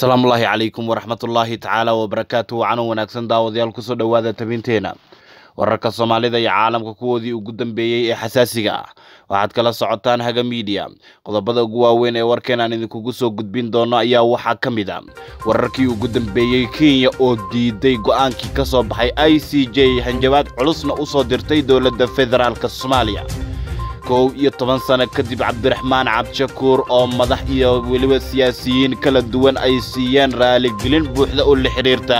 asalaamu ullaahi calaykum waraxmatullaahi tacaala wabarakaatu wacanan wanaagsan daawadayaal kusoo dhowaada tabinteenna wararka soomaalida iyo caalamka kuwoodii ugu dambeeyey ee xasaasiga ah waxaad kala socotaan haga miidiya qodobada ugu waaweyn ee warkeen aan idinkugu soo gudbin doono ayaa waxaa ka mid a wararkii ugu dambeeyey kenya oo diiday go'aankii ka soo baxay i c j hanjabaad culusna u soo dirtay dowladda federaalka soomaaliya kow iyo toban sano kadib cabdiraxmaan cabdishakuur oo madax iyo weliba siyaasiyiin kala duwan ay siiyeen raaligelin buuxda oo la xidhiirta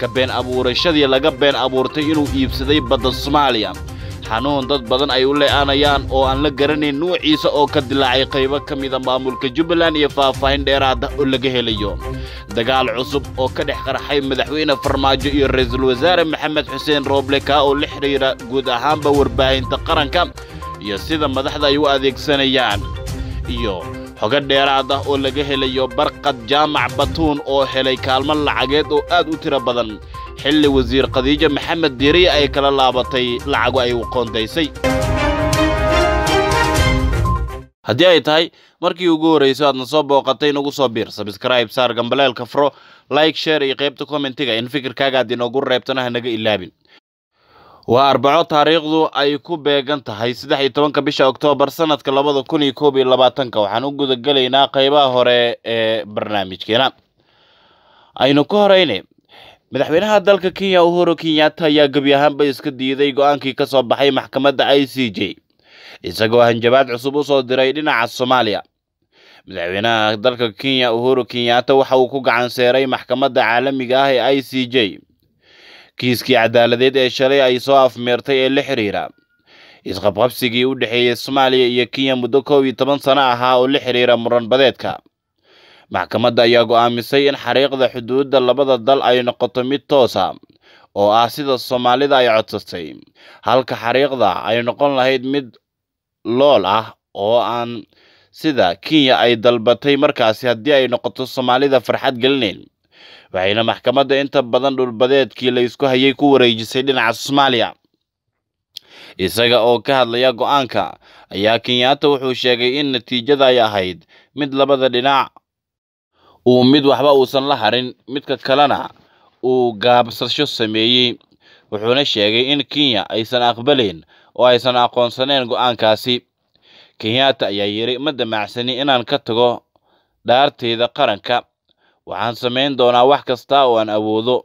ka been abuurashadii laga been abuurtay inuu iibsaday badda soomaaliya xanuun dad badan ay u le'aanayaan oo aan la garanayn nuuciisa oo ka dilaacay qaybo ka mida ah maamulka jubbaland iyo faahfaahin dheeraada ah oo laga helayo dagaal cusub oo ka dhex qarxay madaxweyne farmaajo iyo ra'iisul wasaare maxamed xuseen roobleka oo la xidhiira guud ahaanba warbaahinta qaranka iyo sida madaxda ay u adeegsanayaan iyo xoga dheeraad ah oo laga helayo barqad jaamac batuun oo helay kaalmo lacageed oo aad u tiro badan xilli wasiir khadiijo maxamed diiriya ay kala laabatay lacago ay qoondaysay haddii ay tahay markii ugu horrayso aadna soo booqatay inagu soo biir sabskraib saar gambaleelka fro like sheer iyo qaybta kommentiga in fikirkaaga aad inoogu reebtana hanaga ilaabin waa arbaco taariikhdu ay ku beegan tahay saddex iyo tobanka bisha oktoobar sannadka labada kun iyo koob iyo labaatanka waxaan u gudagelaynaa qaybaha hore ee barnaamijkeena aynu ka horeynay madaxweynaha dalka kenya uhuru kenyatta ayaa gebi ahaanba iska diiday go-aankii ka soo baxay maxkamadda i c j isagoo hanjabaad cusub u soo diray dhinaca soomaaliya madaxweynaha dalka kenya uhuru kenyatta waxa uu ku gacanseeray maxkamadda caalamiga ah ee i c j kiiskii cadaaladeed ee shalay ay soo afmeertay ee la xiriira isqabqabsigii u dhexeeyey soomaaliya iyo kenya muddo koob iyo toban sano ahaa oo la xiriira muranbadeedka maxkamadda ayaa go'aamisay in xariiqda xuduudda labada dal ay noqoto mid toosa oo ah sida soomaalida ay codsatay halka xariiqda ay noqon lahayd mid lool ah oo aan sida kenya ay dalbatay markaasi haddii ay noqoto soomaalida farxad gelineyn waxayna maxkamadda inta badan dhulbadeedkii laysku hayay ku wareejisay dhinaca soomaaliya isaga oo ka hadlaya go'aanka ayaa kenyaata wuxuu sheegay in natiijada ay ahayd mid labada dhinac uu mid waxba uusan la harin midka kalena uu gaabsasho sameeyey wuxuuna sheegay in kenya aysan aqbalayn oo aysan aqoonsaneen go'aankaasi kenyaata ayaa yidhi ma damacsani inaan ka tago dhaartayda qaranka Waxaan samayn doonaa wax kasta oo aan awoodo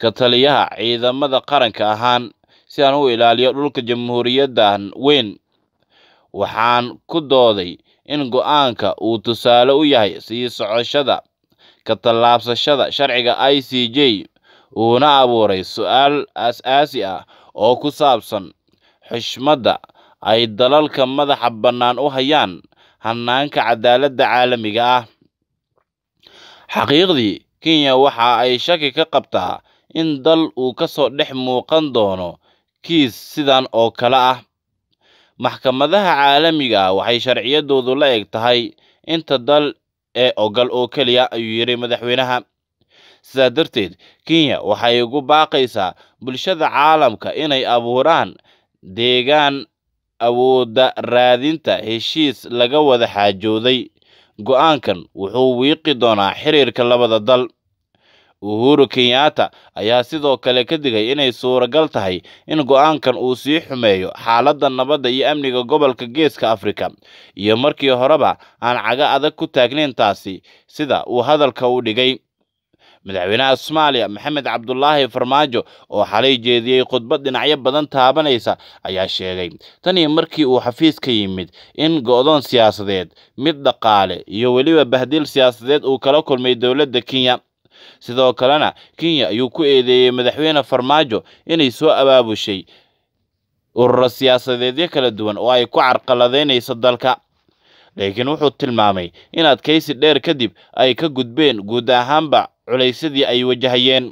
ka taliyaha ciidamada qaranka ahaan si aan u ilaaliyo dhulka jamhuuriyaddan weyn waxaan ku dooday in go'aanka uu tusaale u yahay sii socoshada ka tallaabsashada sharciga i c j uuna abuuray su'aal aas-aasi ah oo ku saabsan xushmadda ay dalalka madaxa bannaan u hayaan hannaanka cadaaladda caalamiga ah xaqiiqdii kenya waxa ay shaki ka qabtaa in dal uu ka soo dhex muuqan doono kiis sidan oo kale ah maxkamadaha caalamiga ah waxay sharciyadoodu la eg tahay inta dal ee ogol oo keliya ayuu yidhi madaxweynaha sidaa darteed kenya waxay ugu baaqaysaa bulshada caalamka inay abuuraan deegaan awoodda raadinta heshiis laga wada xaajooday go'aankan wuxuu wiiqi doonaa xiriirka labada dal uhuru kenyatta ayaa sidoo kale ka digay inay suuragal tahay in go'aankan uu sii xumeeyo xaaladda nabadda iyo amniga gobolka geeska afrika iyo markii horeba aan caga adag ku taagnayn taasi sida uu hadalka u dhigay madaxweynaha soomaaliya maxamed cabdulaahi farmaajo oo xalay jeediyey khudbad dhinacyo badan taabanaysa ayaa sheegay tanii markii uu xafiis ka yimid in go'doon siyaasadeed mid dhaqaale iyo weliba bahdiil siyaasadeed uu kala kulmay dowladda kenya sidoo kalena kenya ayuu ku eedeeyey madaxweyne farmaajo inay soo abaabushay ururo siyaasadeedyo kala duwan oo ay ku carqaladaynayso dalka laakiin wuxuu tilmaamay in adkaysi dheer kadib ay ka gudbeen guud ahaanba culaysyadii ay wajahayeen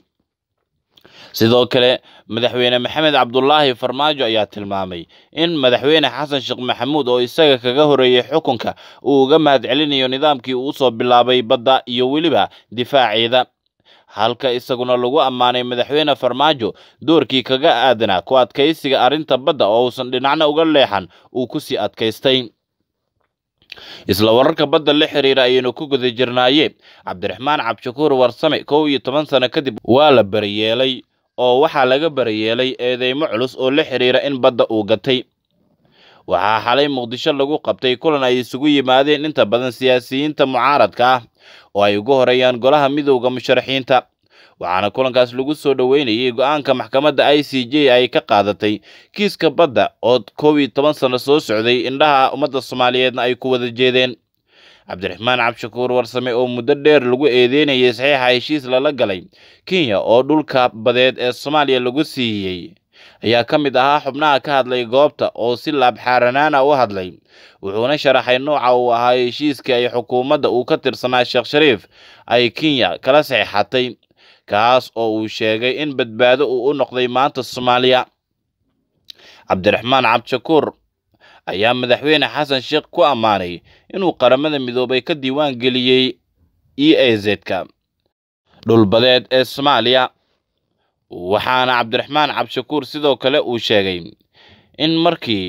sidoo kale madaxweyne maxamed cabdulaahi farmaajo ayaa tilmaamay in madaxweyne xasan sheekh maxamuud oo isaga kaga horreeyey xukunka uu uga mahadcelinayo nidaamkii uu soo bilaabay badda iyo weliba difaaceeda halka isaguna lagu ammaanay madaxweyne farmaajo doorkii kaga aadnaa ku adkaysiga arrinta badda oo uusan dhinacna uga leexan uu ku sii adkaystay isla wararka badda la xiriira ayaynu ku guda jirnaaye cabdiraxmaan cabdishakuur warsame kow iyo toban sano kadib waa la barayeelay oo waxaa laga barayeelay eedeymo culus oo la xiriira in badda uu gatay waxaa xalay muqdisho lagu qabtay kulan ay isugu yimaadeen inta badan siyaasiyiinta mucaaradka ah oo ay ugu horeeyaan golaha midowda musharaxiinta waxaana kulankaas lagu soo dhoweynayay go-aanka maxkamadda i c j ay ka qaadatay kiiska badda oo koob iyo toban sano soo socday indhaha ummadda soomaaliyeedna ay ku wada jeedeen cabdiraxmaan cabdishakuur warsame oo muddo dheer lagu eedeynayay saxiixa heshiis lala galay kenya oo dhulka badeed ee soomaaliya lagu siiyey ayaa ka mid ahaa xubnaha ka hadlay goobta oo si laabxaaranaan ah u hadlay wuxuuna sharaxay nooca uu ahaa heshiiskii ay xukuumadda uu ka tirsanaa sheekh shariif ay kenya kala saxeixatay kaas oo uu sheegay in badbaado uu u noqday maanta soomaaliya cabdiraxmaan cabdishakuur ayaa madaxweyne xasan sheekh ku ammaanay inuu qaramada midoobay ka diiwaan geliyey e a z ka dhulbadeed ee soomaaliya waxaana cabdiraxmaan cabdishakuur sidoo kale uu sheegay in markii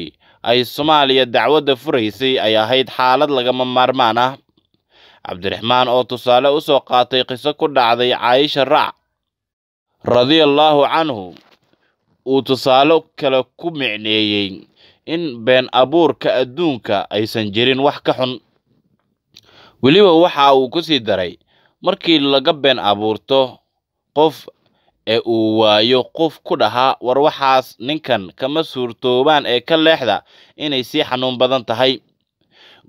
ay soomaaliya dacwadda furaysay ay ahayd xaalad lagama maarmaan ah cabdiraxmaan oo tusaale u soo qaatay qiso ku dhacday caayisha raac radiallaahu canhu uu tusaale kale ku micneeyey in been abuurka adduunka aysan jirin wax ka xun weliba waxa uu ku sii daray markii laga been abuurto qof ee uu waayo qof ku dhahaa war waxaas ninkan kama suurtoobaan ee ka leexda inay sii xanuun badan tahay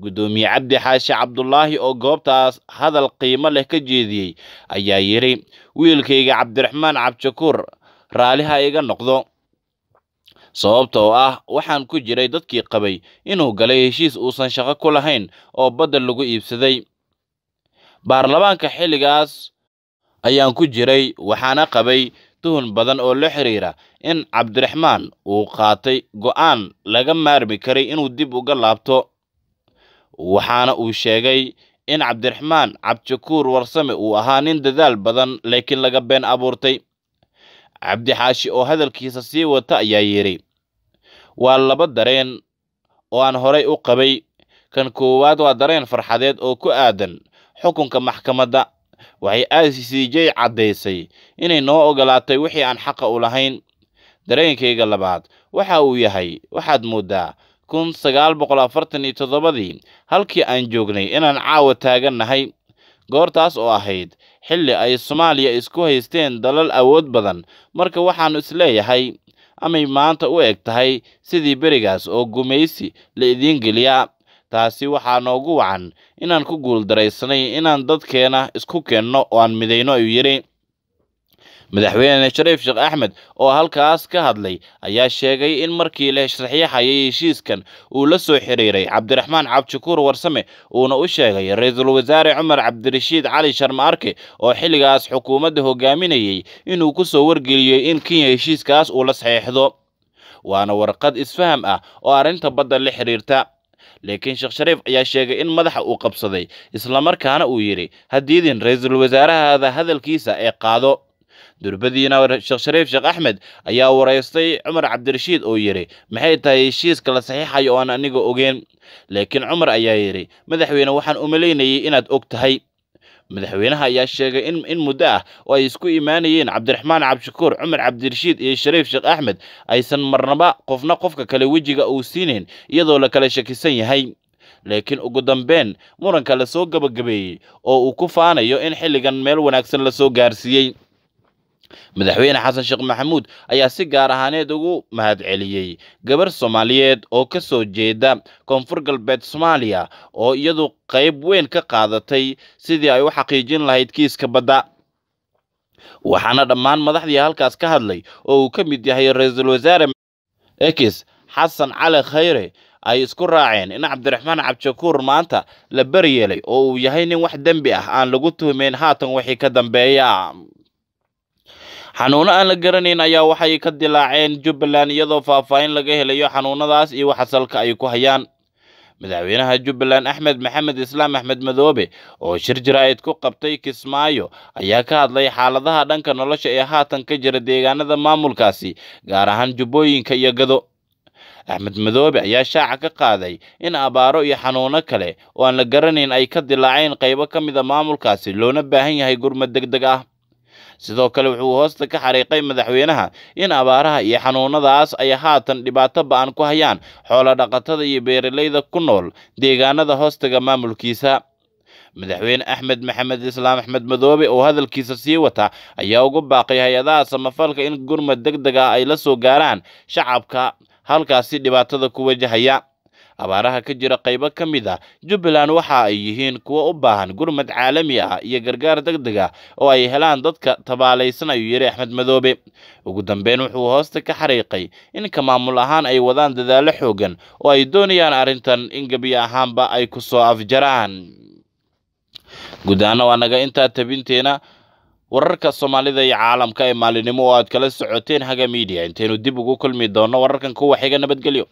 guddoomiye cabdi xaashi cabdulaahi oo goobtaas hadal qiimo leh ka jeediyey ayaa yidhi wiilkayga cabdiraxmaan cabdishakuur raaliha iga noqdo sababtoo ah waxaan ku jiray dadkii qabay inuu galay heshiis uusan shaqo ku lahayn oo badda lagu iibsaday baarlamaanka xilligaas ayaan ku jiray waxaana qabay tuhun badan oo la xiriira in cabdiraxmaan uu qaatay go'aan laga maarmi karay inuu dib uga laabto waxaana uu sheegay in cabdiraxmaan cabdishakuur warsame uu ahaa nin dadaal badan laakiin laga been abuurtay cabdixaashi oo hadalkiisa sii wata ayaa yidhi waa laba dareen oo aan horay u qabay kan koowaad waa dareen farxadeed oo ku aadan xukunka maxkamadda waxay a c caddaysay inay noo ogolaatay wixii aan xaqa u lahayn dareenkayga labaad waxa uu yahay waxaad mooddaa kun sagaal boqol afartan iyo toddobadii halkii aan joognay inaan caawa taagannahay goortaas oo ahayd xilli ay soomaaliya isku haysteen dalal awood badan marka waxaan isleeyahay amay maanta u eg tahay sidii berigaas oo gumaysi la idiin geliyaa taasi waxaa noogu wacan inaan ku guuldaraysanay inaan dadkeena isku keenno oo aan midayno ayuu yidhi madaxweyne shariif sheekh axmed oo halkaas ka hadlay ayaa sheegay in markii la sharaxyaxayay heshiiskan uu la soo xiriiray cabdiraxmaan cabdishakuur warsame uuna u sheegay ra-iisul wasaare cumar cabdirashiid cali sharme arke oo xilligaas xukuumadda hogaaminayey inuu ku soo wargeliyey in kenya heshiiskaas uu la saxeexdo waana warqad isfaham ah oo arrinta badda la xiriirta laakiin sheekh shariif ayaa sheegay in madaxa uu qabsaday islamarkaana uu yidhi haddiidin ra-iisul wasaarahaada hadalkiisa ee qaado durbadiina sheekh shariif sheekh axmed ayaa waraystay cumar cabdirashiid oo yidhi maxay tahay heshiiska la saxiixayo aan aniga ogeen laakiin cumar ayaa yidhi madaxweyne waxaan u malaynayay inaad og tahay madaxweynaha ayaa sheegay in muddo ah oo ay isku imaanayeen cabdiraxmaan cabdishakuur cumar cabdirashiid iyo shariif sheekh axmed aysan marnaba qofna qofka kale wejiga uu siinayn iyadoo la kala shakisan yahay laakiin ugu dambeyn muranka la soo gabagabeeyey oo uu ku faanayo in xilligan meel wanaagsan la soo gaarsiiyey madaxweyne xasan sheekh maxamuud ayaa si gaar ahaaneed ugu mahadceliyey gabar soomaaliyeed oo ka soo jeeda koonfur galbeed soomaaliya oo iyadu qayb weyn ka qaadatay sidii ay u xaqiijin lahayd kiiska badda waxaana dhammaan madaxdii halkaas ka hadlay oo uu ka mid yahay ra-iisul wasaare ekis xasan cali khayre ay isku raaceen in cabdiraxmaan cabdishakuur maanta la baryeelay oo uu yahay nin wax dembi ah aan lagu tuhumeyn haatan wixii ka dambeeya xanuuno aan la garanayn ayaa waxay ka dilaaceen jubbaland iyadoo faahfaahin laga helayo xanuunadaas iyo waxasalka ay ku hayaan madaxweynaha jubbaland axmed maxamed islaam axmed madoobe oo shir jaraa'id ku qabtay kismaayo ayaa ka hadlay xaaladaha dhanka nolosha ee haatan ka jira deegaanada maamulkaasi gaar ahaan jubbooyinka iyo gado axmed madoobe ayaa shaaca ka qaaday in abaaro iyo xanuuno kale oo aan la garanayn ay ka dilaaceen qaybo ka mid a ah maamulkaasi loona baahan yahay gurmad deg deg ah sidoo kale wuxuu hoosta ka xariiqay madaxweynaha in abaaraha iyo xanuunadaas ay haatan dhibaato ba'an ku hayaan xoolo dhaqatada iyo beeralayda ku nool deegaanada hoostaga maamulkiisa madaxweyne axmed maxamed islaam axmed madoobe oo hadalkiisa sii wata ayaa ugu baaqay hay-adaha samafalka in gurmad deg deg ah ay la soo gaaraan shacabka halkaasi dhibaatada ku wajahaya abaaraha ka jira qaybo ka mid a ah jubbaland waxa ay yihiin kuwo u baahan gurmad caalami ah iyo gargaar deg deg ah oo ay helaan dadka tabaalaysan ayuu yidhi axmed madoobe ugu dambeyn wuxuu hoosta ka xariiqay in ka maamul ahaan ay wadaan dadaallo xoogan oo ay doonayaan arrintan in gebi ahaanba ay ku soo afjaraan gudaana waa naga intaa tabinteena wararka soomaalida iyo caalamka ee maalinimo oo aad kala socoteen haga miidiya intaynu dib ugu kulmi doonno wararkan kuwa xiga nabadgelyo